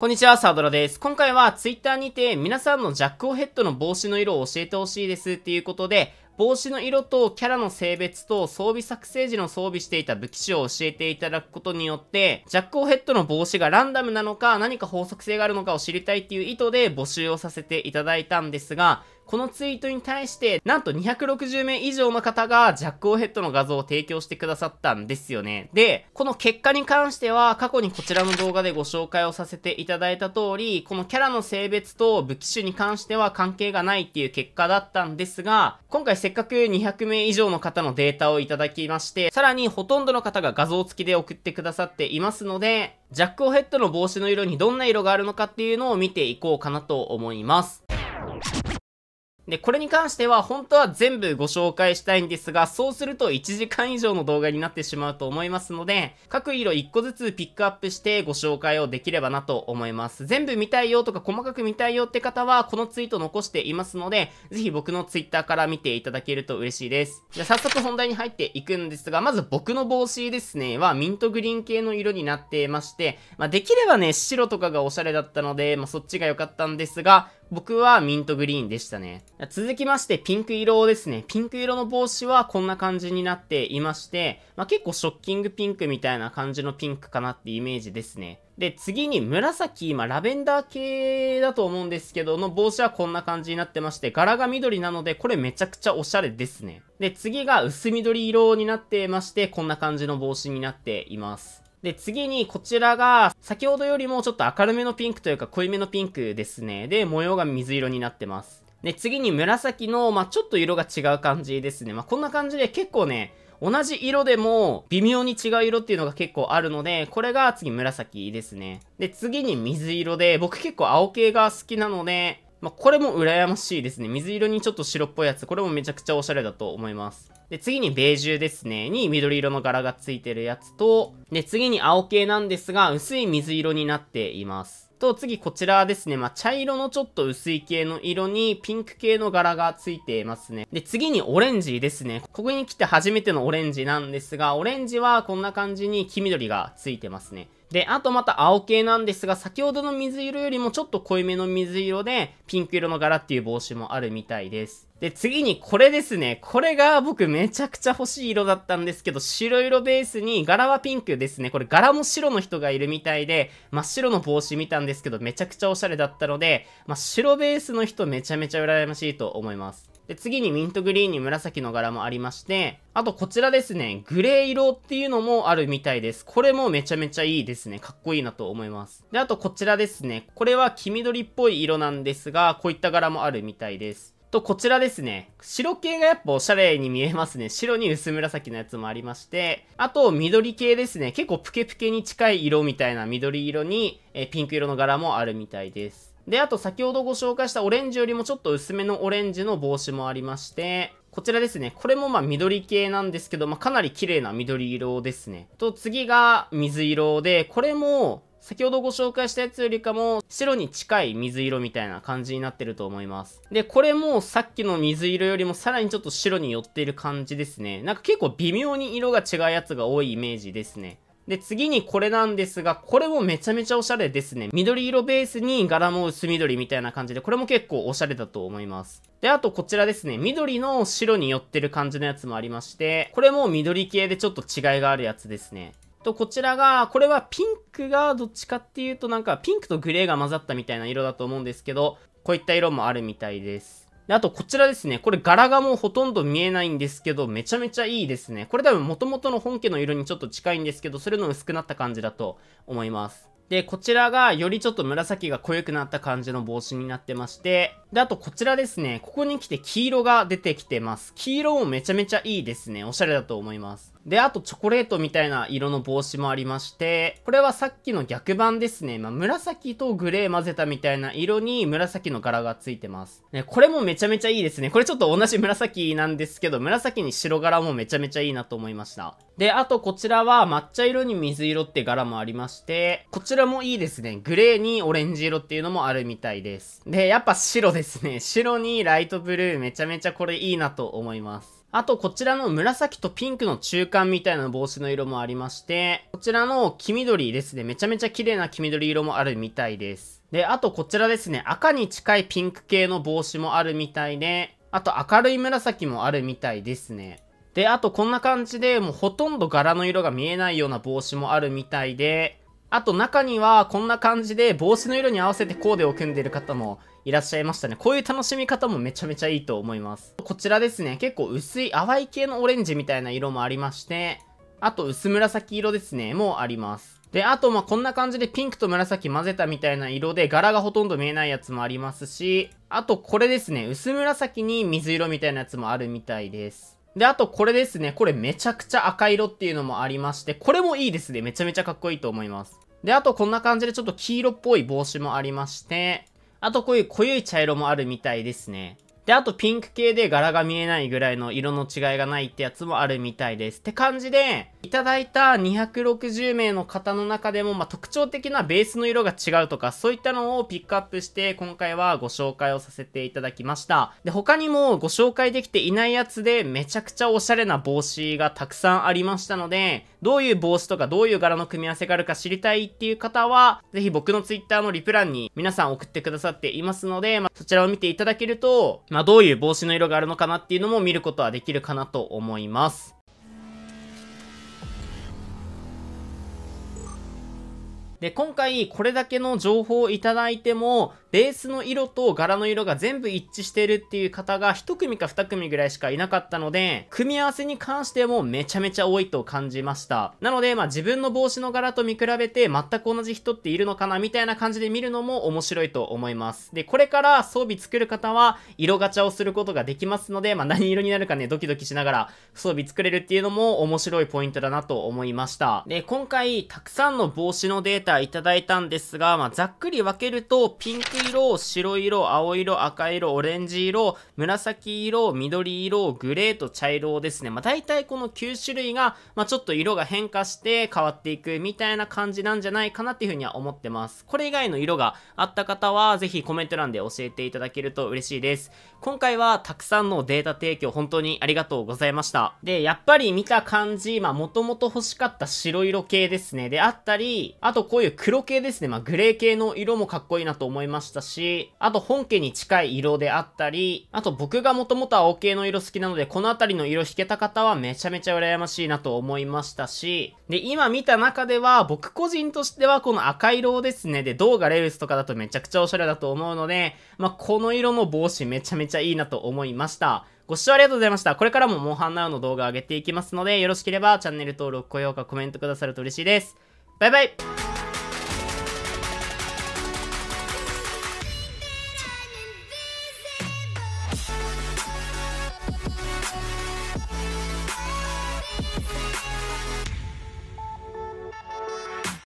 こんにちは、サードラです。今回は Twitter にて皆さんのジャックオヘッドの帽子の色を教えてほしいですっていうことで、帽子の色とキャラの性別と装備作成時の装備していた武器種を教えていただくことによって、ジャックオヘッドの帽子がランダムなのか何か法則性があるのかを知りたいっていう意図で募集をさせていただいたんですが、このツイートに対して、なんと260名以上の方がジャックオーヘッドの画像を提供してくださったんですよね。で、この結果に関しては、過去にこちらの動画でご紹介をさせていただいた通り、このキャラの性別と武器種に関しては関係がないっていう結果だったんですが、今回せっかく200名以上の方のデータをいただきまして、さらにほとんどの方が画像付きで送ってくださっていますので、ジャックオヘッドの帽子の色にどんな色があるのかっていうのを見ていこうかなと思います。で、これに関しては本当は全部ご紹介したいんですが、そうすると1時間以上の動画になってしまうと思いますので、各色1個ずつピックアップしてご紹介をできればなと思います。全部見たいよとか細かく見たいよって方は、このツイート残していますので、ぜひ僕のツイッターから見ていただけると嬉しいです。じゃあ早速本題に入っていくんですが、まず僕の帽子ですね、はミントグリーン系の色になってまして、まあ、できればね、白とかがおしゃれだったので、まあ、そっちが良かったんですが、僕はミントグリーンでしたね。続きましてピンク色ですね。ピンク色の帽子はこんな感じになっていまして、まあ、結構ショッキングピンクみたいな感じのピンクかなってイメージですね。で、次に紫、今、ラベンダー系だと思うんですけど、の帽子はこんな感じになってまして、柄が緑なので、これめちゃくちゃおしゃれですね。で、次が薄緑色になってまして、こんな感じの帽子になっています。で、次にこちらが、先ほどよりもちょっと明るめのピンクというか濃いめのピンクですね。で、模様が水色になってます。で、次に紫の、まあ、ちょっと色が違う感じですね。まあ、こんな感じで結構ね、同じ色でも微妙に違う色っていうのが結構あるので、これが次紫ですね。で、次に水色で、僕結構青系が好きなので、まあ、これも羨ましいですね。水色にちょっと白っぽいやつ。これもめちゃくちゃオシャレだと思います。で、次にベージュですね。に緑色の柄がついてるやつと、で、次に青系なんですが、薄い水色になっています。と、次こちらですね。まあ、茶色のちょっと薄い系の色にピンク系の柄がついていますね。で、次にオレンジですね。ここに来て初めてのオレンジなんですが、オレンジはこんな感じに黄緑がついてますね。で、あとまた青系なんですが、先ほどの水色よりもちょっと濃いめの水色で、ピンク色の柄っていう帽子もあるみたいです。で、次にこれですね。これが僕めちゃくちゃ欲しい色だったんですけど、白色ベースに柄はピンクですね。これ柄も白の人がいるみたいで、真っ白の帽子見たんですけど、めちゃくちゃおしゃれだったので、まあ、白ベースの人めちゃめちゃ羨ましいと思います。で、次にミントグリーンに紫の柄もありまして、あとこちらですね、グレー色っていうのもあるみたいです。これもめちゃめちゃいいですね。かっこいいなと思います。で、あとこちらですね。これは黄緑っぽい色なんですが、こういった柄もあるみたいです。と、こちらですね。白系がやっぱおしゃれに見えますね。白に薄紫のやつもありまして。あと、緑系ですね。結構プケプケに近い色みたいな緑色に、えピンク色の柄もあるみたいです。で、あと先ほどご紹介したオレンジよりもちょっと薄めのオレンジの帽子もありまして、こちらですね。これもまあ緑系なんですけど、まあかなり綺麗な緑色ですね。と、次が水色で、これも先ほどご紹介したやつよりかも白に近い水色みたいな感じになってると思います。で、これもさっきの水色よりもさらにちょっと白に寄っている感じですね。なんか結構微妙に色が違うやつが多いイメージですね。で、次にこれなんですが、これもめちゃめちゃおしゃれですね。緑色ベースに柄も薄緑みたいな感じで、これも結構おしゃれだと思います。で、あとこちらですね。緑の白に寄ってる感じのやつもありまして、これも緑系でちょっと違いがあるやつですね。と、こちらが、これはピンクがどっちかっていうとなんかピンクとグレーが混ざったみたいな色だと思うんですけど、こういった色もあるみたいです。で、あとこちらですね。これ柄がもうほとんど見えないんですけど、めちゃめちゃいいですね。これ多分元々の本家の色にちょっと近いんですけど、それの薄くなった感じだと思います。で、こちらがよりちょっと紫が濃ゆくなった感じの帽子になってまして、で、あとこちらですね。ここに来て黄色が出てきてます。黄色もめちゃめちゃいいですね。おしゃれだと思います。で、あとチョコレートみたいな色の帽子もありまして、これはさっきの逆版ですね。まあ、紫とグレー混ぜたみたいな色に紫の柄がついてます。ね、これもめちゃめちゃいいですね。これちょっと同じ紫なんですけど、紫に白柄もめちゃめちゃいいなと思いました。で、あとこちらは抹茶色に水色って柄もありまして、こちらもいいですね。グレーにオレンジ色っていうのもあるみたいです。で、やっぱ白ですね。白にライトブルーめちゃめちゃこれいいなと思います。あと、こちらの紫とピンクの中間みたいな帽子の色もありまして、こちらの黄緑ですね、めちゃめちゃ綺麗な黄緑色もあるみたいです。で、あとこちらですね、赤に近いピンク系の帽子もあるみたいで、あと明るい紫もあるみたいですね。で、あとこんな感じで、もうほとんど柄の色が見えないような帽子もあるみたいで、あと中にはこんな感じで帽子の色に合わせてコーデを組んでる方もいらっしゃいましたね。こういう楽しみ方もめちゃめちゃいいと思います。こちらですね、結構薄い淡い系のオレンジみたいな色もありまして、あと薄紫色ですね、もあります。で、あと、ま、こんな感じでピンクと紫混ぜたみたいな色で柄がほとんど見えないやつもありますし、あとこれですね、薄紫に水色みたいなやつもあるみたいです。で、あとこれですね。これめちゃくちゃ赤色っていうのもありまして、これもいいですね。めちゃめちゃかっこいいと思います。で、あとこんな感じでちょっと黄色っぽい帽子もありまして、あとこういう濃い茶色もあるみたいですね。で、あとピンク系で柄が見えないぐらいの色の違いがないってやつもあるみたいです。って感じで、いただいた260名の方の中でも、まあ、特徴的なベースの色が違うとか、そういったのをピックアップして、今回はご紹介をさせていただきました。で、他にもご紹介できていないやつで、めちゃくちゃおしゃれな帽子がたくさんありましたので、どういう帽子とかどういう柄の組み合わせがあるか知りたいっていう方は、ぜひ僕の Twitter のリプランに皆さん送ってくださっていますので、まあ、そちらを見ていただけると、ままあ、どういう帽子の色があるのかなっていうのも見ることはできるかなと思います。で、今回これだけの情報をいただいても、ベースの色と柄の色が全部一致してるっていう方が1組か2組ぐらいしかいなかったので、組み合わせに関してもめちゃめちゃ多いと感じました。なので、まあ自分の帽子の柄と見比べて全く同じ人っているのかなみたいな感じで見るのも面白いと思います。で、これから装備作る方は色ガチャをすることができますので、まあ何色になるかね、ドキドキしながら装備作れるっていうのも面白いポイントだなと思いました。で、今回たくさんの帽子のデータいただいたんですが、まあざっくり分けるとピンク色、白色、青色、赤色、オレンジ色、紫色、緑色、グレーと茶色ですね。まあ、大体この9種類が、まあ、ちょっと色が変化して変わっていくみたいな感じなんじゃないかなっていうふうには思ってます。これ以外の色があった方は、ぜひコメント欄で教えていただけると嬉しいです。今回はたくさんのデータ提供本当にありがとうございました。で、やっぱり見た感じ、まあ、もともと欲しかった白色系ですね。であったり、あとこういう黒系ですね。まあ、グレー系の色もかっこいいなと思いました。したし、あと本家に近い色であったり、あと僕がもともと青系の色好きなので、この辺りの色引けた方はめちゃめちゃ羨ましいなと思いましたし、で、今見た中では、僕個人としてはこの赤色ですね、で、銅がレルスとかだとめちゃくちゃおしゃれだと思うので、まあ、この色の帽子めちゃめちゃいいなと思いました。ご視聴ありがとうございました。これからもモンハンナウの動画上げていきますので、よろしければチャンネル登録、高評価、コメントくださると嬉しいです。バイバイ